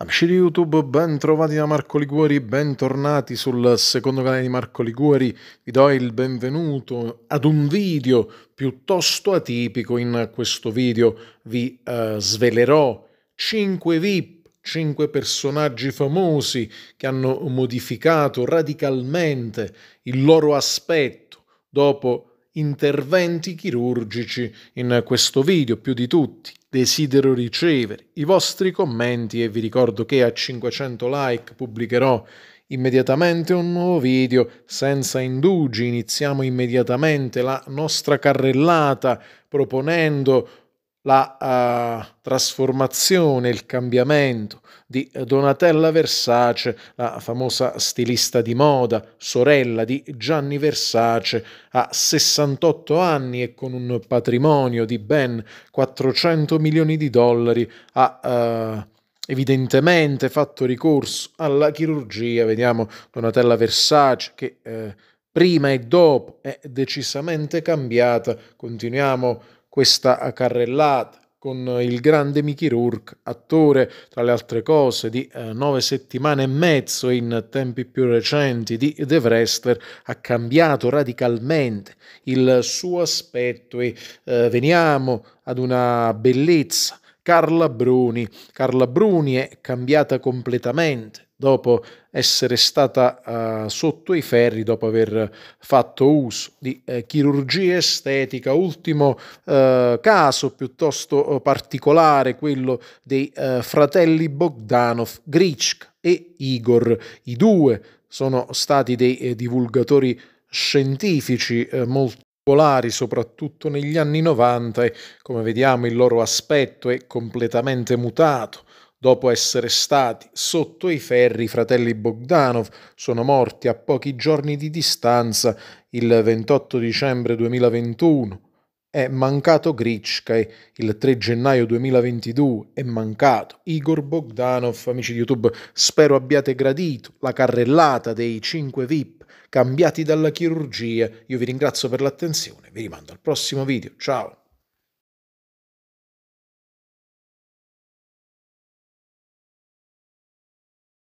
Amici di YouTube, ben trovati da Marco Liguori, bentornati sul secondo canale di Marco Liguori. Vi do il benvenuto ad un video piuttosto atipico. In questo video vi eh, svelerò 5 VIP, 5 personaggi famosi che hanno modificato radicalmente il loro aspetto dopo interventi chirurgici in questo video più di tutti. Desidero ricevere i vostri commenti e vi ricordo che a 500 like pubblicherò immediatamente un nuovo video senza indugi. Iniziamo immediatamente la nostra carrellata proponendo la uh, trasformazione, il cambiamento di Donatella Versace, la famosa stilista di moda, sorella di Gianni Versace, a 68 anni e con un patrimonio di ben 400 milioni di dollari, ha uh, evidentemente fatto ricorso alla chirurgia. Vediamo Donatella Versace che uh, prima e dopo è decisamente cambiata. Continuiamo questa carrellata con il grande Mickey Rourke, attore tra le altre cose di eh, nove settimane e mezzo in tempi più recenti di The Wrestler, ha cambiato radicalmente il suo aspetto e eh, veniamo ad una bellezza Carla Bruni. Carla Bruni è cambiata completamente dopo essere stata uh, sotto i ferri, dopo aver fatto uso di uh, chirurgia estetica. Ultimo uh, caso piuttosto particolare, quello dei fratelli Bogdanov, Grichk e Igor. I due sono stati dei divulgatori scientifici molto popolari soprattutto negli anni 90 e come vediamo il loro aspetto è completamente mutato. Dopo essere stati sotto i ferri, i fratelli Bogdanov sono morti a pochi giorni di distanza il 28 dicembre 2021. È mancato Gritschke il 3 gennaio 2022, è mancato Igor Bogdanov. Amici di YouTube, spero abbiate gradito la carrellata dei 5 VIP cambiati dalla chirurgia. Io vi ringrazio per l'attenzione, vi rimando al prossimo video. Ciao!